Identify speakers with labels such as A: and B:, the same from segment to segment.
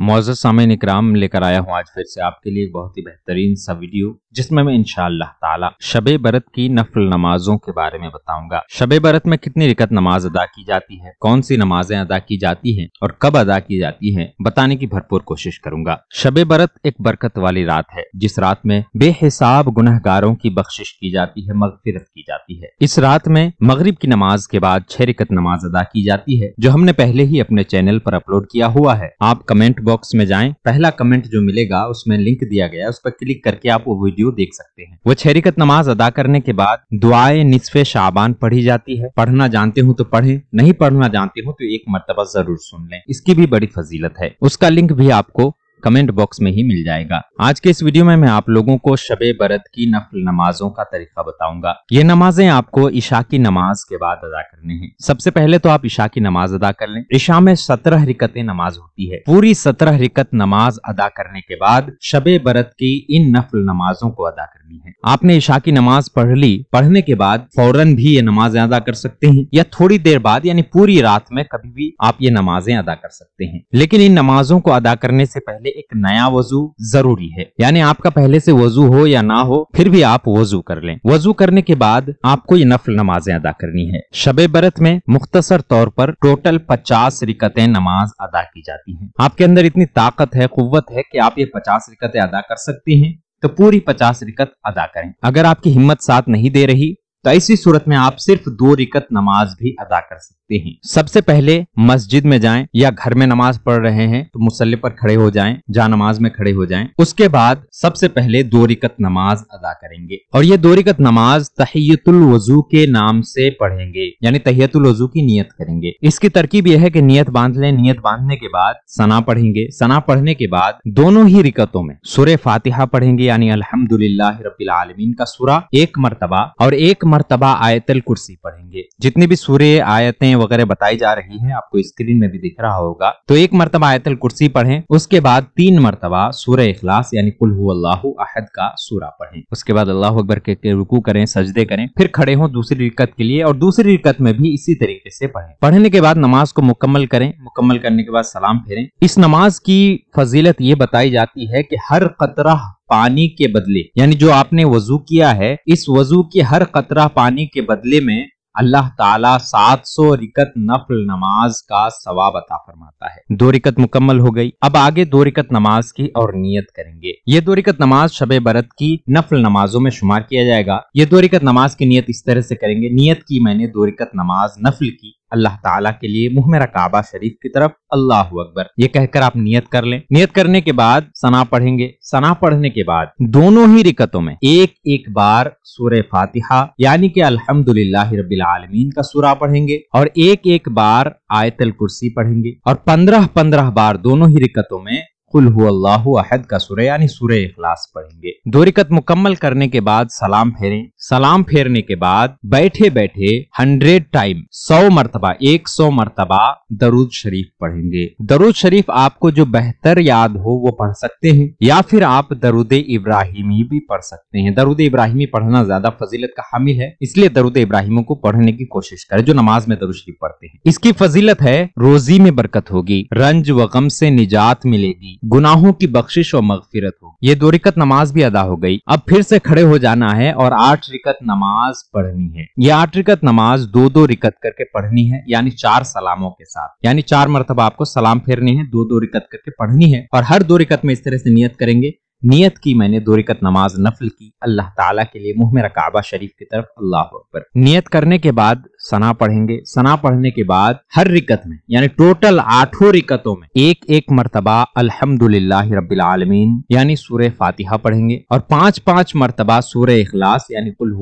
A: Moz सामिन इकराम लेकर आया हूँ आज फिर से आपके लिए बहुत ही बेहतरीन सा वीडियो जिसमें मैं इनशाला ताला शब बरत की नफल नमाजों के बारे में बताऊंगा शब बरत में कितनी रिकत नमाज अदा की जाती है कौन सी नमाजें अदा की जाती हैं और कब अदा की जाती हैं बताने की भरपूर कोशिश करूंगा शब बरत एक बरकत वाली रात है जिस रात में बेहिसाब गुनहगारों की बख्शिश की जाती है मगफिरत की जाती है इस रात में मगरब की नमाज के बाद छह रिकत नमाज अदा की जाती है जो हमने पहले ही अपने चैनल पर अपलोड किया हुआ है आप कमेंट बॉक्स में जाएं पहला कमेंट जो मिलेगा उसमें लिंक दिया गया उस पर क्लिक करके आप वो वीडियो देख सकते हैं वो शरीकत नमाज अदा करने के बाद दुआए निसफे शाबान पढ़ी जाती है पढ़ना जानते हो तो पढ़े नहीं पढ़ना जानते हो तो एक मरतबा जरूर सुन लें इसकी भी बड़ी फजीलत है उसका लिंक भी आपको कमेंट बॉक्स में ही मिल जाएगा आज के इस वीडियो में मैं आप लोगों को शबे बरत की नफल नमाजों का तरीका बताऊंगा ये नमाजें आपको ईशा की नमाज के बाद अदा करने हैं सबसे पहले तो आप ईशा की नमाज अदा कर लें ईशा में सत्रह रिकतें नमाज होती है पूरी सत्रह रिकत नमाज अदा करने के बाद शबे बरत की इन नफल नमाजों को अदा करनी है आपने ईशा की नमाज पढ़ ली पढ़ने के बाद फौरन भी ये नमाजें अदा कर सकते हैं या थोड़ी देर बाद यानी पूरी रात में कभी भी आप ये नमाजें अदा कर सकते हैं लेकिन इन नमाजों को अदा करने से पहले एक नया वजू जरूरी है यानी आपका पहले से वजू हो या ना हो फिर भी आप वजू कर लें वजू करने के बाद आपको ये नफल नमाजें अदा करनी है शब बरत में मुख्तसर तौर पर टोटल पचास रिकतें नमाज अदा की जाती हैं आपके अंदर इतनी ताकत है कुत है कि आप ये पचास रिकतें अदा कर सकती हैं तो पूरी पचास रिकत अदा करें अगर आपकी हिम्मत साथ नहीं दे रही तो ऐसी सूरत में आप सिर्फ दो रिकत नमाज भी अदा कर सकते हैं सबसे पहले मस्जिद में जाएं या घर में नमाज पढ़ रहे हैं तो मुसल्ले पर खड़े हो जाएं जहाँ नमाज में खड़े हो जाएं उसके बाद सबसे पहले दो रिकत नमाज अदा करेंगे और ये दो रिकत नमाज तहयतुल वजू के नाम से पढ़ेंगे यानी तहियतुल वजू की नियत करेंगे इसकी तरकीब यह है की नियत बांध लें नियत बांधने के बाद सना पढ़ेंगे सना पढ़ने के बाद दोनों ही रिकतों में सुर फातिहा पढ़ेंगे यानी अलहमदुल्ला रबीआलमीन का सुरा एक मरतबा और एक मरतबा आयतल कुर्सी पढ़ेंगे जितनी भी सूर्य आयतें वगैरह बताई जा रही हैं आपको स्क्रीन में भी दिख रहा होगा तो एक मरतबा आयतल कुर्सी पढ़ें उसके बाद तीन मरतबा सूर्य इखलास यानी कुल अल्लाह अहद का सूरा पढ़ें उसके बाद अल्लाह अकबर के, रुकू करें सजदे करें फिर खड़े हों दूसरी रिकत के लिए और दूसरी रिकत में भी इसी तरीके से पढ़ें पढ़ने के बाद नमाज को मुकम्मल करें मुकम्मल करने के बाद सलाम फेरें इस नमाज की फजीलत ये बताई जाती है कि हर कतरा पानी के बदले यानी जो आपने वजू किया है इस वजू के हर कतरा पानी के बदले में अल्लाह ताला 700 रिकत नफल नमाज का सवाब अता फरमाता है दो रिकत मुकम्मल हो गई अब आगे दो रिकत नमाज की और नियत करेंगे ये दो रिकत नमाज शब बरत की नफल नमाजों में शुमार किया जाएगा ये दो रिकत नमाज की नियत इस तरह से करेंगे नियत की मैंने दो रिकत नमाज नफल की अल्लाह ताला के लिए मुंह मेरा काबा शरीफ की तरफ अल्लाह अकबर ये कहकर आप नियत कर लें नियत करने के बाद सना पढ़ेंगे सना पढ़ने के बाद दोनों ही रिकतों में एक एक बार सूर्य फातिहा यानी कि अल्हम्दुलिल्लाह रबिल आलमीन का सूरा पढ़ेंगे और एक एक बार आयतल कुर्सी पढ़ेंगे और पंद्रह पंद्रह बार दोनों ही रिकतों में कुल अल्लाह अहद का सुरह यानी सुरह इखलास पढ़ेंगे दो रिकत मुकम्मल करने के बाद सलाम फेरे सलाम फेरने के बाद बैठे बैठे हंड्रेड टाइम सौ मरतबा एक सौ मरतबा दरूद शरीफ पढ़ेंगे दरूद शरीफ आपको जो बेहतर याद हो वो पढ़ सकते हैं या फिर आप दरुद इब्राहिमी भी पढ़ सकते हैं दरुद इब्राहिमी पढ़ना ज्यादा फजीलत का हामिल है इसलिए दरुद इब्राहिमों को पढ़ने की कोशिश करें जो नमाज में दरुद शरीफ पढ़ते हैं इसकी फजीलत है रोजी में बरकत होगी रंज व गम से निजात मिलेगी गुनाहों की बख्शिश और मगफिरत हो ये दो रिकत नमाज भी अदा हो गई अब फिर से खड़े हो जाना है और आठ रिकत नमाज पढ़नी है ये आठ रिकत नमाज दो दो रिकत करके पढ़नी है यानी चार सलामों के साथ यानी चार मरतबा आपको सलाम फेरने हैं दो दो रिकत करके पढ़नी है और हर दो रिकत में इस तरह से नियत करेंगे नियत की मैंने दो रिकत नमाज नफल की अल्लाह ताला के लिए मुंह में रकाबा शरीफ की तरफ अल्लाह अकबर नियत करने के बाद सना पढ़ेंगे सना पढ़ने के बाद हर रिकत में यानी टोटल आठों रिकतों में एक एक मरतबा अल्हम्दुलिल्लाह रब्बिल आलमीन यानी सूर्य फातिहा पढ़ेंगे और पांच पांच मरतबा सूर्य इखलास यानी कुल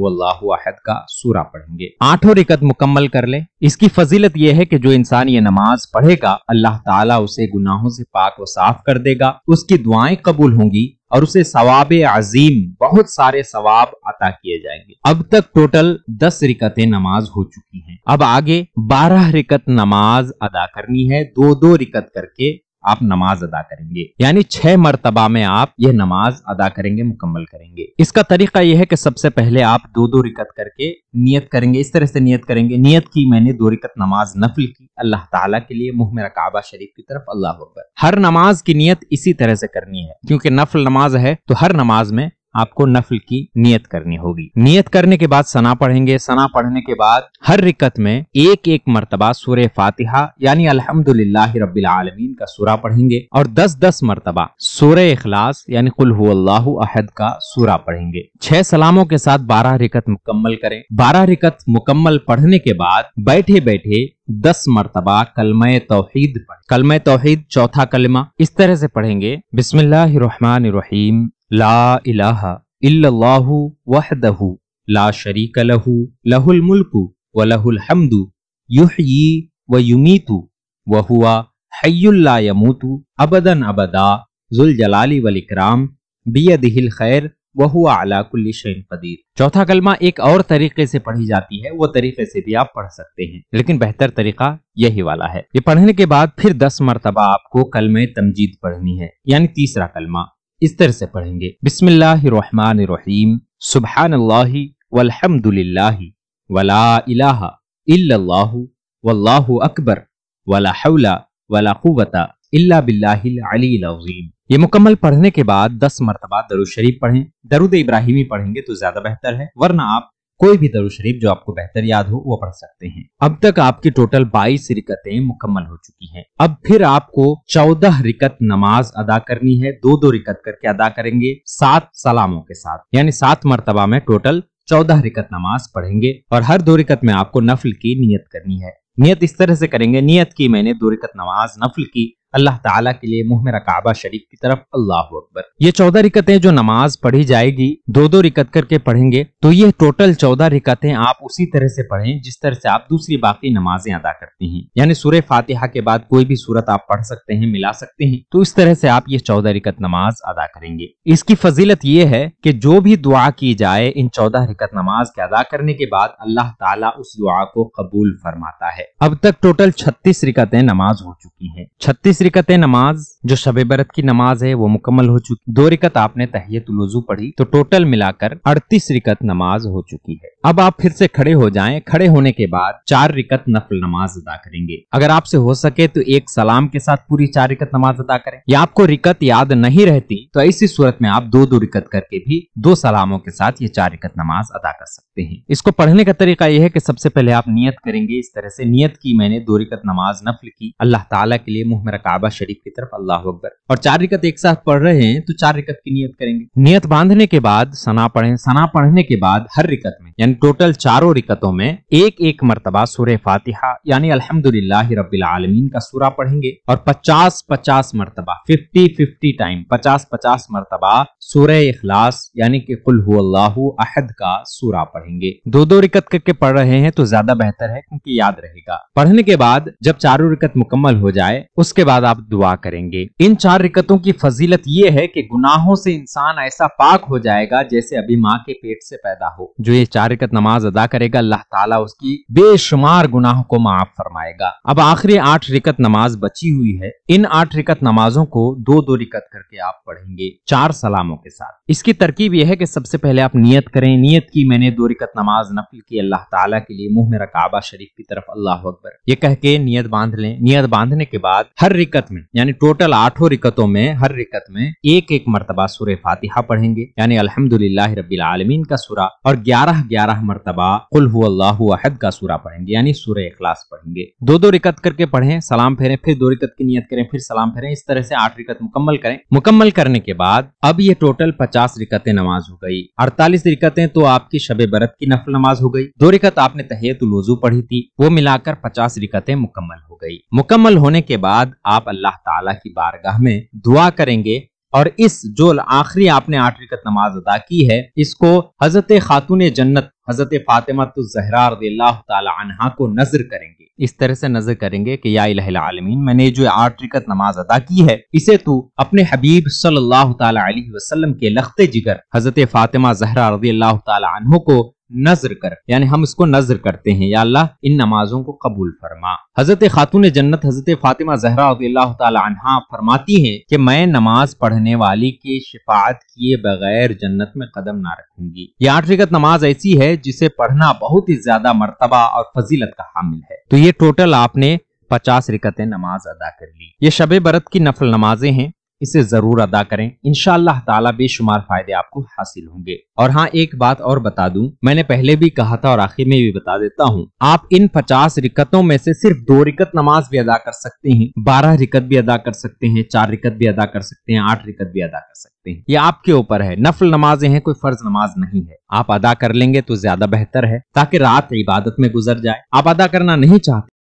A: अहद का सूरा पढ़ेंगे आठों रिकत मुकम्मल कर ले इसकी फजीलत यह है कि जो इंसान ये नमाज पढ़ेगा अल्लाह ताला उसे गुनाहों से पाक व साफ कर देगा उसकी दुआएं कबूल होंगी और उसे सवाब अजीम बहुत सारे सवाब अता किए जाएंगे अब तक टोटल दस रिकतें नमाज हो चुकी सकती हम्म। हैं अब आगे बारह रिकत नमाज अदा करनी है दो दो रिकत करके आप नमाज अदा करेंगे यानी छह मरतबा में आप यह नमाज अदा करेंगे मुकम्मल करेंगे इसका तरीका यह है कि सबसे पहले आप दो दो रिकत करके नियत करेंगे इस तरह से नियत करेंगे नियत की मैंने दो रिकत नमाज नफल की अल्लाह ताला के लिए मुंह मेरा काबा शरीफ की तरफ अल्लाह हर नमाज की नियत इसी तरह से करनी है क्योंकि नफल नमाज है तो हर नमाज में आपको नफल की नियत करनी होगी नियत करने के बाद सना पढ़ेंगे सना पढ़ने के बाद हर रिकत में एक एक मरतबा सूर्य फातिहा यानी अल्हम्दुलिल्लाह रब्बिल आलमीन का सूरा पढ़ेंगे और दस दस मरतबा सूर्य इखलास यानी कुल अहद का सूरा पढ़ेंगे छह सलामों के साथ बारह रिकत मुकम्मल करें बारह रिकत मुकम्मल पढ़ने के बाद बैठे बैठे दस मरतबा कलम तोहहीद कलम तोहहीद चौथा कलमा इस तरह से पढ़ेंगे बिस्मिल्लाम ला इलाहा इल्लल्लाहु वहदहु ला शरीक लहु लहुल मुल्कु व लहुल हम्दु युहयी व युमीतु व हुआ हय्युल्ला यमूतु अबदन अबदा जुल जलाली वल इकराम बियदिहिल खैर व हुआ अला कुल्ली शैन कदीर चौथा कलमा एक और तरीके से पढ़ी जाती है वो तरीके से भी आप पढ़ सकते हैं लेकिन बेहतर तरीका यही वाला है ये पढ़ने के बाद फिर दस मरतबा आपको कलम तमजीद पढ़नी है यानी तीसरा कलमा इस तरह से पढ़ेंगे बिस्मिल्लाहिर्रहमानिर्रहीम सुबहानल्लाहि वल्हम्दुलिल्लाहि वला इलाहा इल्लल्लाहु वल्लाहु अकबर वला हौला वला कुव्वता इल्ला बिल्लाहिल अलील अजीम ये मुकम्मल पढ़ने के बाद दस मरतबा दरुद शरीफ पढ़ें दरुद इब्राहिमी पढ़ेंगे तो ज्यादा बेहतर है वरना आप कोई भी दरुज शरीफ जो आपको बेहतर याद हो वो पढ़ सकते हैं अब तक आपकी टोटल 22 रिकतें मुकम्मल हो चुकी हैं अब फिर आपको 14 रिकत नमाज अदा करनी है दो दो रिकत करके अदा करेंगे सात सलामों के साथ यानी सात मरतबा में टोटल चौदह रिकत नमाज पढ़ेंगे और हर दो रिकत में आपको नफल की नियत करनी है नियत इस तरह से करेंगे नियत की मैंने दो रिकत नमाज नफल की अल्लाह ताला के लिए मुंह मेरा काबा शरीफ की तरफ अल्लाह अकबर ये चौदह रिकतें जो नमाज पढ़ी जाएगी दो दो रिकत करके पढ़ेंगे तो ये टोटल चौदह रिकतें आप उसी तरह से पढ़ें जिस तरह से आप दूसरी बाकी नमाजें अदा करते हैं यानी सूर्य फातिहा के बाद कोई भी सूरत आप पढ़ सकते हैं मिला सकते हैं तो इस तरह से आप ये चौदह रिकत नमाज अदा करेंगे इसकी फजीलत ये है की जो भी दुआ की जाए इन चौदह रिकत नमाज के अदा करने के बाद अल्लाह ताला उस दुआ को कबूल फरमाता है अब तक टोटल छत्तीस रिकतें नमाज हो चुकी है छत्तीस रिकत है नमाज जो शब बरत की नमाज है वो मुकम्मल हो चुकी दो रिकत आपने तहयतुलजू पढ़ी तो टोटल मिलाकर अड़तीस रिकत नमाज हो चुकी है अब आप फिर से खड़े हो जाएं खड़े होने के बाद चार रिकत नफल नमाज अदा करेंगे अगर आपसे हो सके तो एक सलाम के साथ पूरी चार रिकत नमाज अदा करें या आपको रिकत याद नहीं रहती तो ऐसी सूरत में आप दो दो रिकत करके भी दो सलामों के साथ ये चार रिकत नमाज अदा कर सकते हैं इसको पढ़ने का तरीका यह है की सबसे पहले आप नियत करेंगे इस तरह से नियत की मैंने दो रिकत नमाज नफल की अल्लाह ताला के लिए मुहमर काबा शरीफ की तरफ अल्लाह अकबर और चार रिकत एक साथ पढ़ रहे हैं तो चार रिकत की नियत करेंगे नियत बांधने के बाद सना पढ़े सना पढ़ने के बाद हर रिकत में यानी एंड टोटल चारों रिकतों में एक एक मरतबा सूर्य फातिहा यानी अल्हम्दुलिल्लाह रब्बिल आलमीन का सूरा पढ़ेंगे और 50-50 मरतबा 50-50 टाइम 50-50 मरतबा सूर्य इखलास यानी कि कुल हुल्लाहु अहद का सूरा पढ़ेंगे दो दो रिकत करके पढ़ रहे हैं तो ज्यादा बेहतर है क्योंकि याद रहेगा पढ़ने के बाद जब चारों रिकत मुकम्मल हो जाए उसके बाद आप दुआ करेंगे इन चार रिकतों की फजीलत ये है कि गुनाहों से इंसान ऐसा पाक हो जाएगा जैसे अभी माँ के पेट से पैदा हो जो ये चार रकत नमाज अदा करेगा अल्लाह ताला उसकी बेशुमार गुनाहों को माफ फरमाएगा अब आखिरी आठ रिकत नमाज बची हुई है इन आठ रिकत नमाजों को दो दो रिकत करके आप पढ़ेंगे चार सलामों के साथ इसकी तरकीब यह है कि सबसे पहले आप नियत करें नियत की मैंने दो रिकत नमाज नफल की अल्लाह ताला के लिए मुंह मेरा काबा शरीफ की तरफ अल्लाह अकबर ये कह के नियत बांध लें नियत बांधने के बाद हर रिकत में यानी टोटल आठों रिकतों में हर रिकत में एक एक मरतबा सुर फातिहा पढ़ेंगे यानी अलहमदुल्ला आलमीन का सुरा और ग्यारह ग्यारह बारह मरतबा कुल अहद का सूरा पढ़ेंगे यानी सूर्य अखलास पढ़ेंगे दो दो रिकत करके पढ़ें सलाम फेरें फिर दो रिकत की नियत करें फिर सलाम फेरें इस तरह से आठ रिकत मुकम्मल करें मुकम्मल करने के बाद अब ये टोटल पचास रिकतें नमाज हो गई अड़तालीस रिकतें तो आपकी शब बरत की नफल नमाज हो गई दो रिकत आपने लोजू पढ़ी थी वो मिलाकर पचास रिकतें मुकम्मल हो गई मुकम्मल होने के बाद आप अल्लाह ताला की बारगाह में दुआ करेंगे और इस जो आखिरी आपने आठ रिकत नमाज अदा की है इसको हजरत खातून जन्नत हजरत फातिमा तो जहरा तहा को नजर करेंगे इस तरह से नजर करेंगे कि या आलमीन मैंने जो आठ रिकत नमाज अदा की है इसे तू अपने हबीब सल्लल्लाहु अलैहि वसल्लम के लखते जिगर हजरत फातिमा जहरा रजी अल्लाह को नजर कर यानी हम इसको नजर करते हैं या अल्लाह इन नमाजों को कबूल फरमा हजरत खातून जन्नत हजरत फातिमा जहरा फरमाती है कि मैं नमाज पढ़ने वाली के शिफात किए बगैर जन्नत में कदम ना रखूंगी ये आठ रिकत नमाज ऐसी है जिसे पढ़ना बहुत ही ज्यादा मरतबा और फजीलत का हामिल है तो ये टोटल आपने पचास रिकतें नमाज अदा कर ली ये शबे बरत की नफल नमाजें हैं इसे जरूर अदा करें इनशाला ताला बेशुमार फायदे आपको हासिल होंगे और हाँ एक बात और बता दूं मैंने पहले भी कहा था और आखिर में भी बता देता हूँ आप इन पचास रिकतों में से सिर्फ दो रिकत नमाज भी अदा कर सकते हैं बारह रिकत भी अदा कर सकते हैं चार रिकत भी अदा कर सकते हैं आठ रिकत भी अदा कर सकते हैं ये आपके ऊपर है नफल नमाजें हैं कोई फर्ज नमाज नहीं है आप अदा कर लेंगे तो ज्यादा बेहतर है ताकि रात इबादत में गुजर जाए आप अदा करना नहीं चाहते